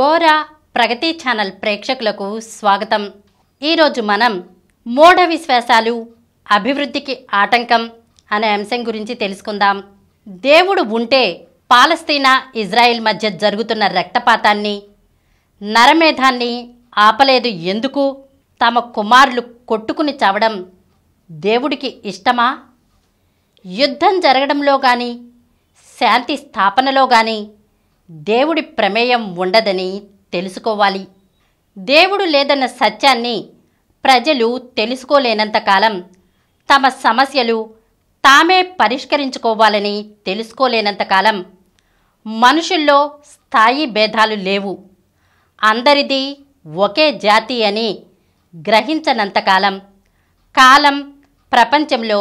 గోరా ప్రగతి channel ప్రేక్షకులకు స్వాగతం ఈరోజు మనం మూఢ విశ్వాసాలు అభివృద్ధికి ఆటంకం అనే అంశం గురించి తెలుసుకుందాం దేవుడు ఉంటే పాలస్తీనా ఇజ్రాయిల్ మధ్య జరుగుతున్న రక్తపాతాన్ని నరమేధాన్ని ఆపలేదు ఎందుకు తమ కుమారులు కొట్టుకుని చావడం దేవుడికి ఇష్టమా యుద్ధం జరగడంలో కానీ శాంతి స్థాపనలో కానీ దేవుడి ప్రమేయం ఉండదని తెలుసుకోవాలి దేవుడు లేదన్న సత్యాన్ని ప్రజలు తెలుసుకోలేనంతకాలం తమ సమస్యలు తామే పరిష్కరించుకోవాలని తెలుసుకోలేనంతకాలం మనుషుల్లో స్థాయి భేదాలు లేవు అందరిది ఒకే జాతి అని గ్రహించనంతకాలం కాలం ప్రపంచంలో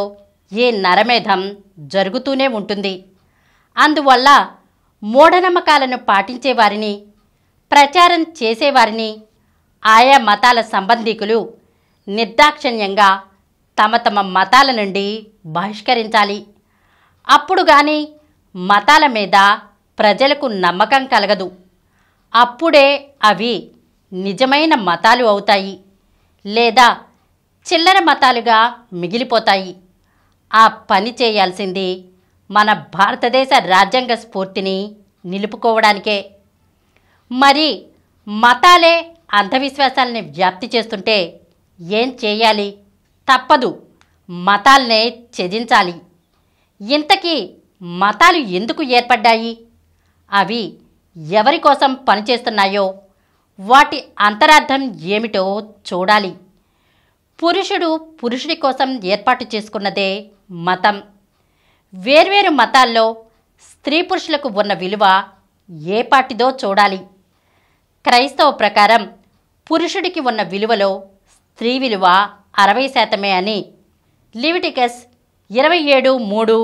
ఏ నరమేధం జరుగుతూనే ఉంటుంది అందువల్ల మూఢనమ్మకాలను పాటించేవారిని ప్రచారం చేసేవారిని ఆయా మతాల సంబంధికులు నిర్దాక్షిణ్యంగా తమ తమ మతాల నుండి బహిష్కరించాలి అప్పుడు కానీ మతాల మీద ప్రజలకు నమ్మకం కలగదు అప్పుడే అవి నిజమైన మతాలు అవుతాయి లేదా చిల్లర మతాలుగా మిగిలిపోతాయి ఆ పని చేయాల్సింది మన భారతదేశ రాజ్యాంగ స్ఫూర్తిని నిలుపుకోవడానికే మరి మతాలే అంధవిశ్వాసాలని వ్యాప్తి చేస్తుంటే ఏం చేయాలి తప్పదు మతాలనే ఛేదించాలి ఇంతకీ మతాలు ఎందుకు ఏర్పడ్డాయి అవి ఎవరి కోసం పనిచేస్తున్నాయో వాటి అంతరార్థం ఏమిటో చూడాలి పురుషుడు పురుషుడి కోసం ఏర్పాటు చేసుకున్నదే మతం వేర్వేరు మతాల్లో స్త్రీ పురుషులకు ఉన్న విలువ ఏ పాటిదో చూడాలి క్రైస్తవ ప్రకారం పురుషుడికి ఉన్న విలువలో స్త్రీ విలువ అరవై శాతమే అని లివిటికస్ ఇరవై ఏడు మూడు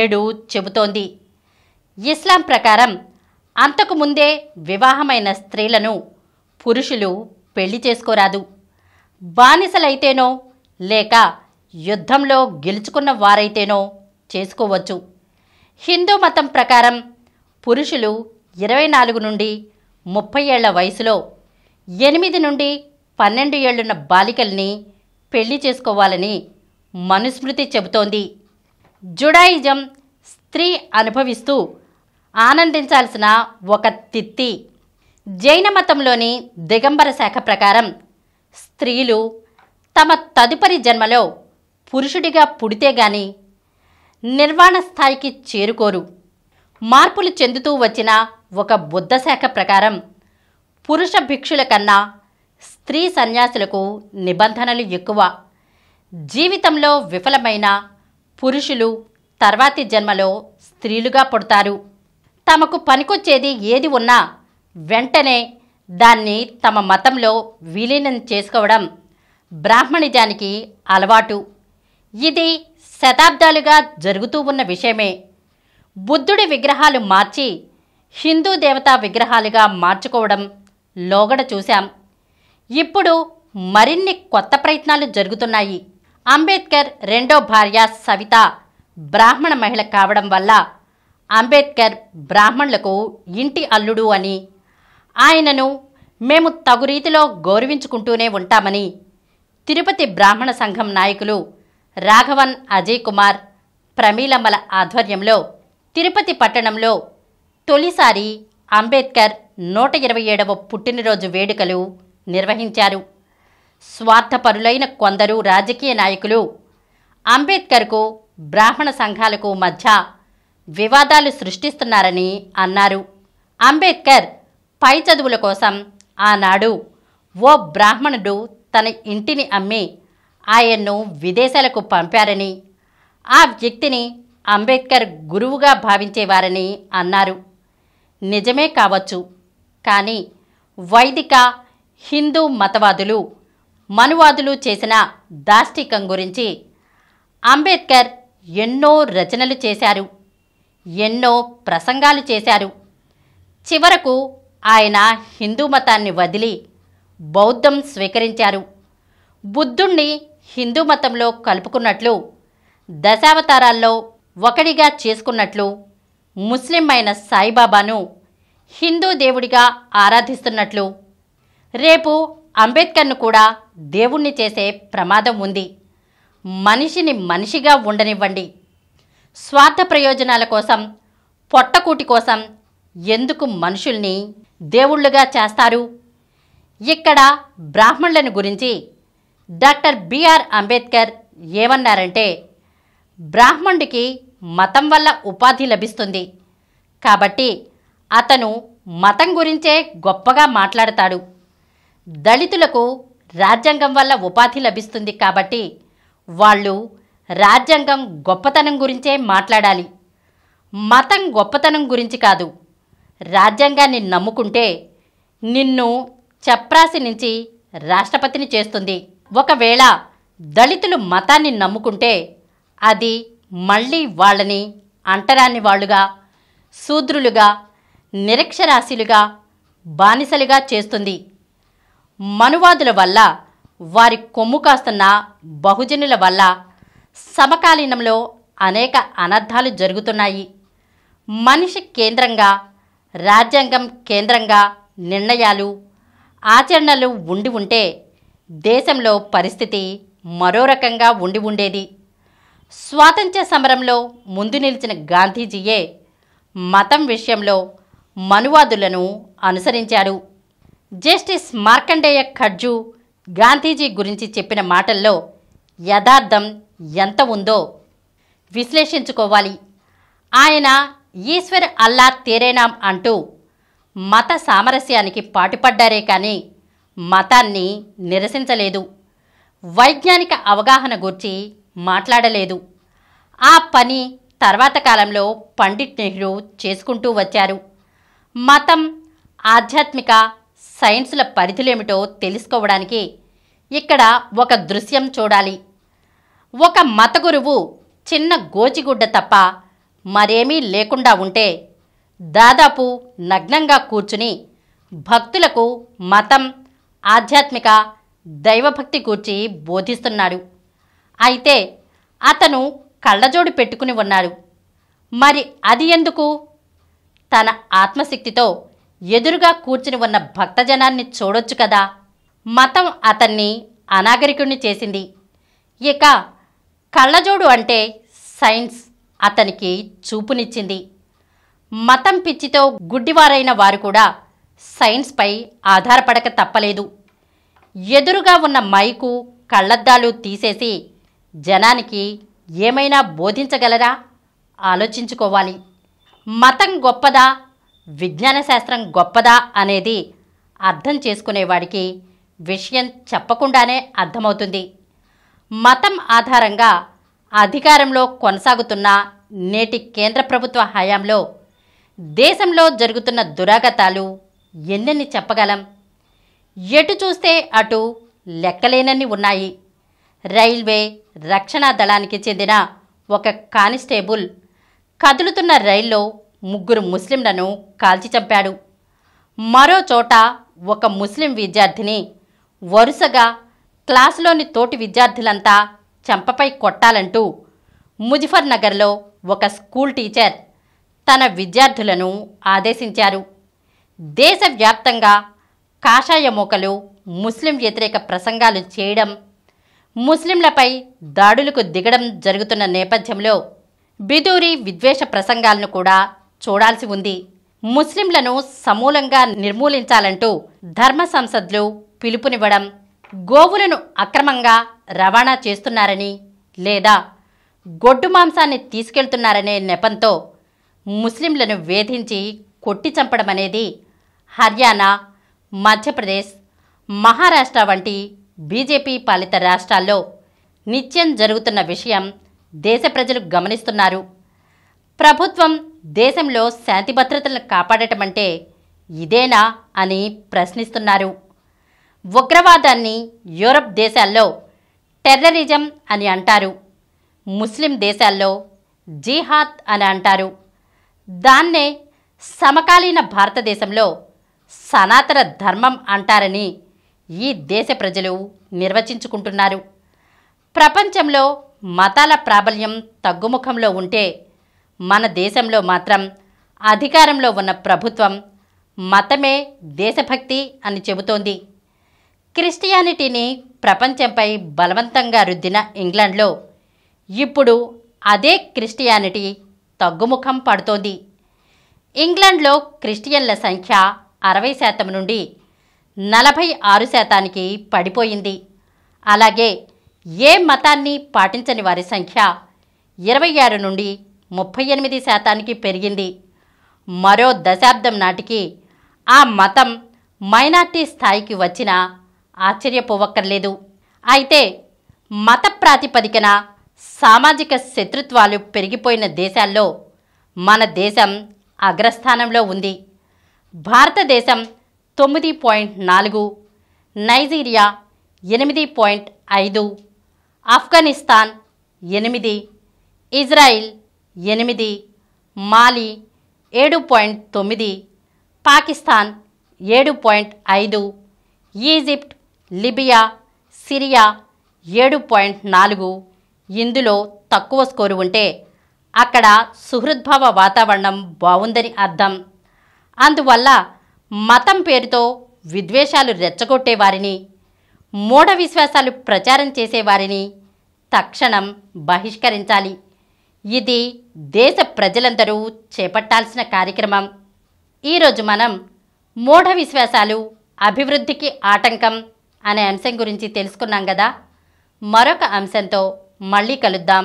ఏడు చెబుతోంది ఇస్లాం ప్రకారం అంతకుముందే వివాహమైన స్త్రీలను పురుషులు పెళ్లి చేసుకోరాదు బానిసలైతేనో లేక యుద్ధంలో గెలుచుకున్న వారైతేనో చేసుకోవచ్చు హిందూ మతం ప్రకారం పురుషులు ఇరవై నాలుగు నుండి ముప్పై ఏళ్ల వయసులో ఎనిమిది నుండి పన్నెండు ఏళ్లున్న బాలికల్ని పెళ్లి చేసుకోవాలని మనుస్మృతి చెబుతోంది జుడాయిజం స్త్రీ అనుభవిస్తూ ఆనందించాల్సిన ఒక తిత్తి జైన మతంలోని దిగంబర శాఖ ప్రకారం స్త్రీలు తమ తదుపరి జన్మలో పురుషుడిగా పుడితే గాని నిర్వాణ స్థాయికి చేరుకోరు మార్పులు చెందుతూ వచ్చిన ఒక బుద్ధ శాఖ ప్రకారం పురుష భిక్షుల కన్నా స్త్రీ సన్యాసులకు నిబంధనలు ఎక్కువ జీవితంలో విఫలమైన పురుషులు తర్వాతి జన్మలో స్త్రీలుగా పుడతారు తమకు పనికొచ్చేది ఏది ఉన్నా వెంటనే దాన్ని తమ మతంలో విలీనం చేసుకోవడం బ్రాహ్మణిజానికి అలవాటు ఇది శతాబ్దాలుగా జరుగుతూ ఉన్న విషయమే బుద్ధుడి విగ్రహాలు మార్చి హిందూ దేవతా విగ్రహాలుగా మార్చుకోవడం లోగడ చూశాం ఇప్పుడు మరిన్ని కొత్త ప్రయత్నాలు జరుగుతున్నాయి అంబేద్కర్ రెండో భార్య సవిత బ్రాహ్మణ మహిళ కావడం వల్ల అంబేద్కర్ బ్రాహ్మణులకు ఇంటి అల్లుడు అని ఆయనను మేము తగు రీతిలో గౌరవించుకుంటూనే ఉంటామని తిరుపతి బ్రాహ్మణ సంఘం నాయకులు రాఘవన్ అజయ్ కుమార్ ప్రమీలమ్మల ఆధ్వర్యంలో తిరుపతి పట్టణంలో తొలిసారి అంబేద్కర్ నూట ఇరవై ఏడవ పుట్టినరోజు వేడుకలు నిర్వహించారు స్వార్థపరులైన కొందరు రాజకీయ నాయకులు అంబేద్కర్కు బ్రాహ్మణ సంఘాలకు మధ్య వివాదాలు సృష్టిస్తున్నారని అన్నారు అంబేద్కర్ పై చదువుల కోసం ఆనాడు ఓ బ్రాహ్మణుడు తన ఇంటిని అమ్మి ఆయన్ను విదేశాలకు పంపారని ఆ వ్యక్తిని అంబేద్కర్ గురువుగా భావించేవారని అన్నారు నిజమే కావచ్చు కానీ వైదిక హిందూ మతవాదులు మనువాదులు చేసిన దాష్టికం గురించి అంబేద్కర్ ఎన్నో రచనలు చేశారు ఎన్నో ప్రసంగాలు చేశారు చివరకు ఆయన హిందూ మతాన్ని వదిలి బౌద్ధం స్వీకరించారు బుద్ధుణ్ణి హిందూ మతంలో కలుపుకున్నట్లు దశావతారాల్లో ఒకడిగా చేసుకున్నట్లు అయిన సాయిబాబాను హిందూ దేవుడిగా ఆరాధిస్తున్నట్లు రేపు అంబేద్కర్ను కూడా దేవుణ్ణి చేసే ప్రమాదం ఉంది మనిషిని మనిషిగా ఉండనివ్వండి స్వార్థ ప్రయోజనాల కోసం పొట్టకూటి కోసం ఎందుకు మనుషుల్ని దేవుళ్ళుగా చేస్తారు ఇక్కడ బ్రాహ్మణులను గురించి డాక్టర్ బిఆర్ అంబేద్కర్ ఏమన్నారంటే బ్రాహ్మణుడికి మతం వల్ల ఉపాధి లభిస్తుంది కాబట్టి అతను మతం గురించే గొప్పగా మాట్లాడతాడు దళితులకు రాజ్యాంగం వల్ల ఉపాధి లభిస్తుంది కాబట్టి వాళ్ళు రాజ్యాంగం గొప్పతనం గురించే మాట్లాడాలి మతం గొప్పతనం గురించి కాదు రాజ్యాంగాన్ని నమ్ముకుంటే నిన్ను చప్రాసి నుంచి రాష్ట్రపతిని చేస్తుంది ఒకవేళ దళితులు మతాన్ని నమ్ముకుంటే అది మళ్ళీ వాళ్ళని అంటరాని వాళ్ళుగా శూద్రులుగా నిరక్షరాశీలుగా బానిసలుగా చేస్తుంది మనువాదుల వల్ల వారి కొమ్ము కాస్తున్న బహుజనుల వల్ల సమకాలీనంలో అనేక అనర్థాలు జరుగుతున్నాయి మనిషి కేంద్రంగా రాజ్యాంగం కేంద్రంగా నిర్ణయాలు ఆచరణలు ఉండి ఉంటే దేశంలో పరిస్థితి మరో రకంగా ఉండి ఉండేది స్వాతంత్ర్య సమరంలో ముందు నిలిచిన గాంధీజీయే మతం విషయంలో మనువాదులను అనుసరించారు జస్టిస్ మార్కండేయ ఖడ్జు గాంధీజీ గురించి చెప్పిన మాటల్లో యథార్థం ఎంత ఉందో విశ్లేషించుకోవాలి ఆయన ఈశ్వర్ అల్లా తేరేనాం అంటూ మత సామరస్యానికి పాటుపడ్డారే కానీ మతాన్ని నిరసించలేదు వైజ్ఞానిక అవగాహన గురించి మాట్లాడలేదు ఆ పని తర్వాత కాలంలో పండిట్ నెహ్రూ చేసుకుంటూ వచ్చారు మతం ఆధ్యాత్మిక సైన్సుల పరిధులేమిటో తెలుసుకోవడానికి ఇక్కడ ఒక దృశ్యం చూడాలి ఒక మత గురువు చిన్న గోచిగుడ్డ తప్ప మరేమీ లేకుండా ఉంటే దాదాపు నగ్నంగా కూర్చుని భక్తులకు మతం ఆధ్యాత్మిక దైవభక్తి గూర్చి బోధిస్తున్నాడు అయితే అతను కళ్ళజోడు పెట్టుకుని ఉన్నాడు మరి అది ఎందుకు తన ఆత్మశక్తితో ఎదురుగా కూర్చుని ఉన్న భక్తజనాన్ని చూడొచ్చు కదా మతం అతన్ని అనాగరికుణ్ణి చేసింది ఇక కళ్ళజోడు అంటే సైన్స్ అతనికి చూపునిచ్చింది మతం పిచ్చితో గుడ్డివారైన వారు కూడా సైన్స్పై ఆధారపడక తప్పలేదు ఎదురుగా ఉన్న మైకు కళ్ళద్దాలు తీసేసి జనానికి ఏమైనా బోధించగలరా ఆలోచించుకోవాలి మతం గొప్పదా విజ్ఞాన శాస్త్రం గొప్పదా అనేది అర్థం చేసుకునేవాడికి విషయం చెప్పకుండానే అర్థమవుతుంది మతం ఆధారంగా అధికారంలో కొనసాగుతున్న నేటి కేంద్ర ప్రభుత్వ హయాంలో దేశంలో జరుగుతున్న దురాగతాలు ఎన్నెన్ని చెప్పగలం ఎటు చూస్తే అటు లెక్కలేనన్ని ఉన్నాయి రైల్వే రక్షణ దళానికి చెందిన ఒక కానిస్టేబుల్ కదులుతున్న రైల్లో ముగ్గురు ముస్లింలను కాల్చి చంపాడు మరో చోట ఒక ముస్లిం విద్యార్థిని వరుసగా క్లాసులోని తోటి విద్యార్థులంతా చెంపపై కొట్టాలంటూ ముజఫర్నగర్లో ఒక స్కూల్ టీచర్ తన విద్యార్థులను ఆదేశించారు దేశవ్యాప్తంగా కాషాయ మూకలు ముస్లిం వ్యతిరేక ప్రసంగాలు చేయడం ముస్లింలపై దాడులకు దిగడం జరుగుతున్న నేపథ్యంలో బిదూరి విద్వేష ప్రసంగాలను కూడా చూడాల్సి ఉంది ముస్లింలను సమూలంగా నిర్మూలించాలంటూ ధర్మ సంసద్లు పిలుపునివ్వడం గోవులను అక్రమంగా రవాణా చేస్తున్నారని లేదా గొడ్డు మాంసాన్ని తీసుకెళ్తున్నారనే నెపంతో ముస్లింలను వేధించి కొట్టి చంపడం అనేది హర్యానా మధ్యప్రదేశ్ మహారాష్ట్ర వంటి బీజేపీ పాలిత రాష్ట్రాల్లో నిత్యం జరుగుతున్న విషయం దేశ ప్రజలు గమనిస్తున్నారు ప్రభుత్వం దేశంలో శాంతి భద్రతలను కాపాడటమంటే ఇదేనా అని ప్రశ్నిస్తున్నారు ఉగ్రవాదాన్ని యూరప్ దేశాల్లో టెర్రరిజం అని అంటారు ముస్లిం దేశాల్లో జీహాద్ అని అంటారు దాన్నే సమకాలీన భారతదేశంలో సనాతన ధర్మం అంటారని ఈ దేశ ప్రజలు నిర్వచించుకుంటున్నారు ప్రపంచంలో మతాల ప్రాబల్యం తగ్గుముఖంలో ఉంటే మన దేశంలో మాత్రం అధికారంలో ఉన్న ప్రభుత్వం మతమే దేశభక్తి అని చెబుతోంది క్రిస్టియానిటీని ప్రపంచంపై బలవంతంగా రుద్దిన ఇంగ్లాండ్లో ఇప్పుడు అదే క్రిస్టియానిటీ తగ్గుముఖం పడుతోంది ఇంగ్లాండ్లో క్రిస్టియన్ల సంఖ్య అరవై శాతం నుండి నలభై ఆరు శాతానికి పడిపోయింది అలాగే ఏ మతాన్ని పాటించని వారి సంఖ్య ఇరవై ఆరు నుండి ముప్పై ఎనిమిది శాతానికి పెరిగింది మరో దశాబ్దం నాటికి ఆ మతం మైనార్టీ స్థాయికి వచ్చిన ఆశ్చర్యపోవక్కర్లేదు అయితే మత ప్రాతిపదికన సామాజిక శత్రుత్వాలు పెరిగిపోయిన దేశాల్లో మన దేశం అగ్రస్థానంలో ఉంది భారతదేశం తొమ్మిది పాయింట్ నాలుగు నైజీరియా ఎనిమిది పాయింట్ ఐదు ఆఫ్ఘనిస్తాన్ ఎనిమిది ఇజ్రాయిల్ ఎనిమిది మాలి ఏడు పాయింట్ తొమ్మిది పాకిస్తాన్ ఏడు పాయింట్ ఐదు ఈజిప్ట్ లిబియా సిరియా ఏడు పాయింట్ నాలుగు ఇందులో తక్కువ స్కోరు ఉంటే అక్కడ సుహృద్భావ వాతావరణం బాగుందని అర్థం అందువల్ల మతం పేరుతో విద్వేషాలు రెచ్చగొట్టేవారిని మూఢ విశ్వాసాలు ప్రచారం చేసేవారిని తక్షణం బహిష్కరించాలి ఇది దేశ ప్రజలందరూ చేపట్టాల్సిన కార్యక్రమం ఈరోజు మనం మూఢ విశ్వాసాలు అభివృద్ధికి ఆటంకం అనే అంశం గురించి తెలుసుకున్నాం కదా మరొక అంశంతో మళ్ళీ కలుద్దాం